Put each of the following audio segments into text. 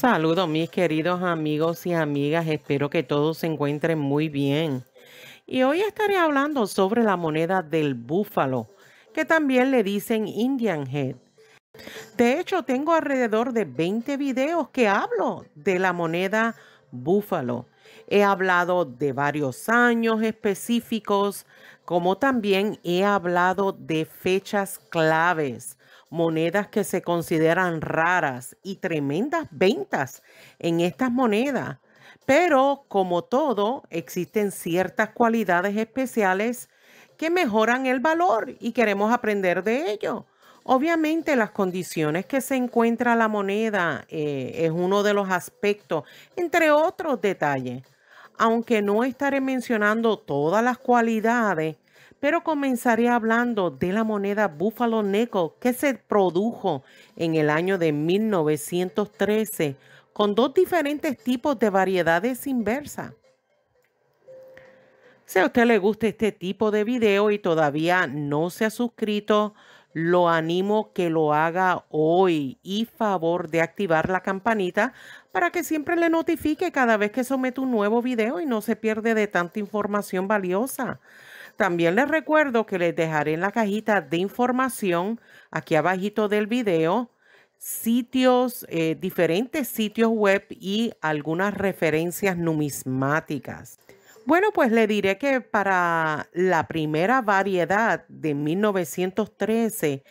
Saludos mis queridos amigos y amigas, espero que todos se encuentren muy bien. Y hoy estaré hablando sobre la moneda del búfalo, que también le dicen Indian Head. De hecho, tengo alrededor de 20 videos que hablo de la moneda búfalo. He hablado de varios años específicos, como también he hablado de fechas claves monedas que se consideran raras y tremendas ventas en estas monedas. Pero como todo, existen ciertas cualidades especiales que mejoran el valor y queremos aprender de ello. Obviamente las condiciones que se encuentra la moneda eh, es uno de los aspectos, entre otros detalles. Aunque no estaré mencionando todas las cualidades, pero comenzaré hablando de la moneda Buffalo Nickel que se produjo en el año de 1913 con dos diferentes tipos de variedades inversas. Si a usted le gusta este tipo de video y todavía no se ha suscrito, lo animo que lo haga hoy y favor de activar la campanita para que siempre le notifique cada vez que somete un nuevo video y no se pierde de tanta información valiosa. También les recuerdo que les dejaré en la cajita de información, aquí abajito del video, sitios, eh, diferentes sitios web y algunas referencias numismáticas. Bueno, pues le diré que para la primera variedad de 1913,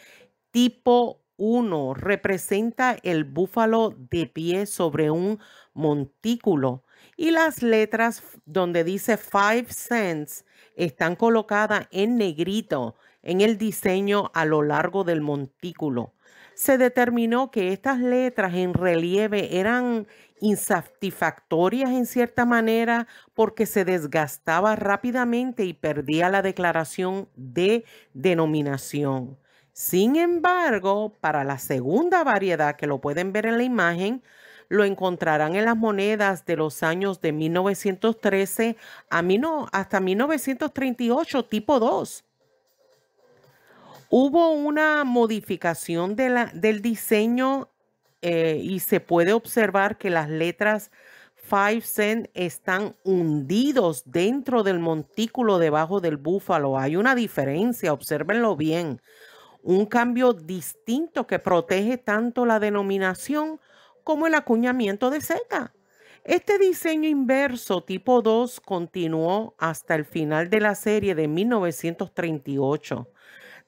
tipo uno representa el búfalo de pie sobre un montículo y las letras donde dice 5 cents están colocadas en negrito en el diseño a lo largo del montículo. Se determinó que estas letras en relieve eran insatisfactorias en cierta manera porque se desgastaba rápidamente y perdía la declaración de denominación. Sin embargo, para la segunda variedad que lo pueden ver en la imagen, lo encontrarán en las monedas de los años de 1913 a no, hasta 1938 tipo 2. Hubo una modificación del diseño eh, y se puede observar que las letras 5 cent están hundidos dentro del montículo debajo del búfalo. Hay una diferencia, observenlo bien un cambio distinto que protege tanto la denominación como el acuñamiento de seca. Este diseño inverso tipo 2 continuó hasta el final de la serie de 1938.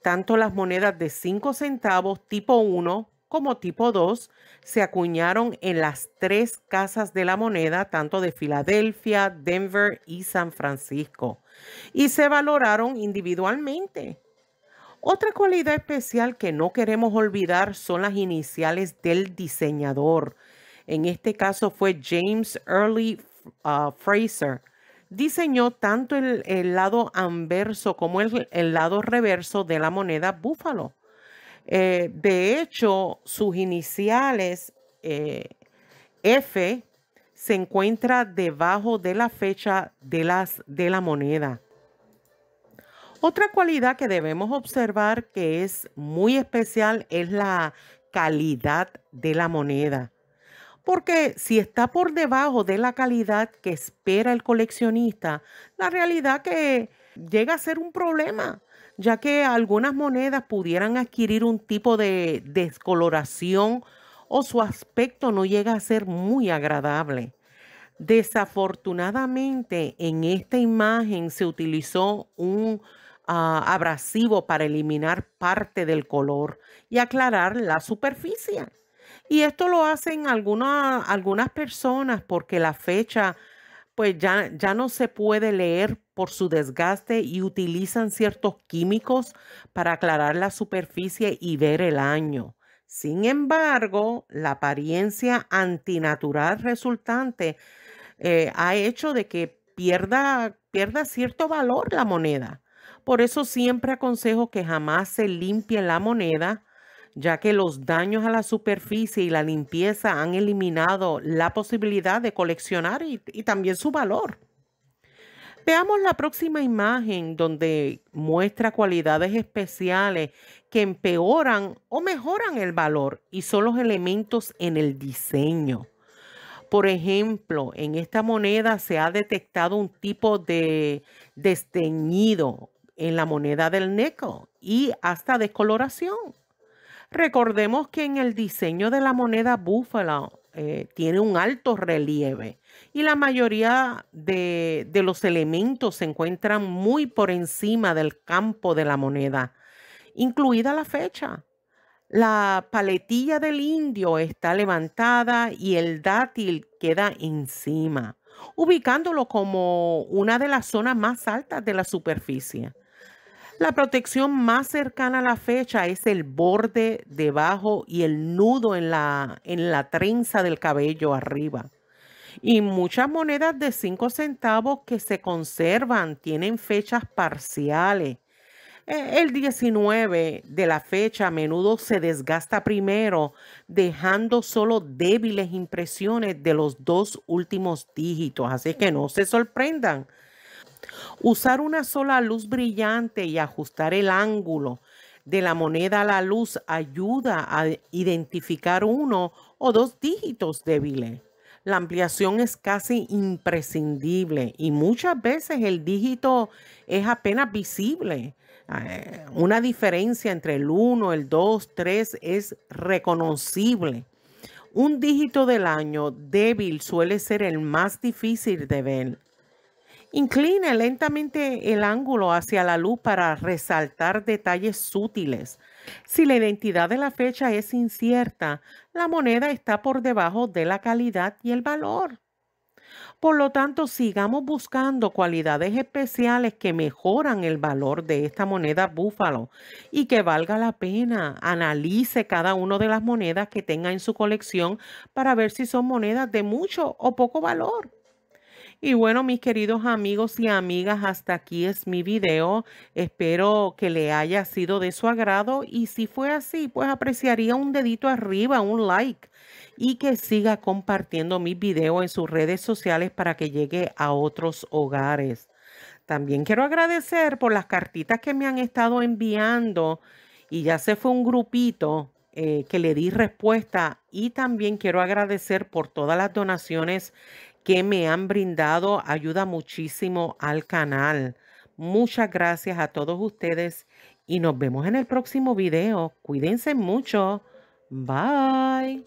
Tanto las monedas de 5 centavos tipo 1 como tipo 2 se acuñaron en las tres casas de la moneda, tanto de Filadelfia, Denver y San Francisco, y se valoraron individualmente. Otra cualidad especial que no queremos olvidar son las iniciales del diseñador. En este caso fue James Early ah, Fraser. Diseñó tanto el, lado anverso como el, lado reverso de la moneda búfalo. Eh, de hecho, sus iniciales eh, F se encuentra debajo de la fecha de, las, de la moneda. Otra cualidad que debemos observar que es muy especial es la calidad de la moneda. Porque si está por debajo de la calidad que espera el coleccionista, la realidad que llega a ser un problema, ya que algunas monedas pudieran adquirir un tipo de descoloración o su aspecto no llega a ser muy agradable. Desafortunadamente, en esta imagen se utilizó un Ah, abrasivo para eliminar parte del color y aclarar la superficie. Y esto lo hacen algunas personas porque la fecha pues ya, ya no se puede leer por su desgaste y utilizan ciertos químicos para aclarar la superficie y ver el año. Sin embargo, la apariencia antinatural resultante eh, ha hecho de que pierda, pierda cierto valor la moneda por eso siempre aconsejo que jamás se limpie la moneda, ya que los daños a la superficie y la limpieza han eliminado la posibilidad de coleccionar y, también su valor. Veamos la próxima imagen donde muestra cualidades especiales que empeoran o mejoran el valor y son los elementos en el diseño. Por ejemplo, en esta moneda se ha detectado un tipo de desteñido en la moneda del neco y hasta descoloración. Recordemos que en el diseño de la moneda búfalo eh, tiene un alto relieve y la mayoría de los elementos se encuentran muy por encima del campo de la moneda, incluida la fecha. La paletilla del indio está levantada y el dátil queda encima, ubicándolo como una de las zonas más altas de la superficie. La protección más cercana a la fecha es el borde debajo y el nudo en la, en la trenza del cabello arriba. Y muchas monedas de 5 centavos que se conservan tienen fechas parciales. E, el 19 de la fecha a menudo se desgasta primero, dejando solo débiles impresiones de los dos últimos dígitos. Así que no se sorprendan Usar una sola luz brillante y ajustar el ángulo de la moneda a la luz ayuda a identificar uno o dos dígitos débiles. La ampliación es casi imprescindible y muchas veces el dígito es apenas visible. Ah, eh, una diferencia entre el 1, el 2, 3 es reconocible. Un dígito del año débil suele ser el más difícil de ver Incline lentamente el ángulo hacia la luz para resaltar detalles sutiles. Si la identidad de la fecha es incierta, la moneda está por debajo de la calidad y el valor. Por lo tanto, sigamos buscando cualidades especiales que mejoran el valor de esta moneda búfalo y que valga la pena. Analice cada una de las monedas que tenga en su colección para ver si son monedas de mucho o poco valor. Y bueno, mis queridos amigos y amigas, hasta aquí es mi video. Espero que le haya sido de su agrado y si fue así, pues apreciaría un dedito arriba, un like y que siga compartiendo mis videos en sus redes sociales para que llegue a otros hogares. También quiero agradecer por las cartitas que me han estado enviando y ya se fue un grupito eh, que le di respuesta y también quiero agradecer por todas las donaciones que me han brindado ayuda muchísimo al canal. Muchas gracias a todos ustedes y nos vemos en el próximo video. Cuídense mucho. Bye.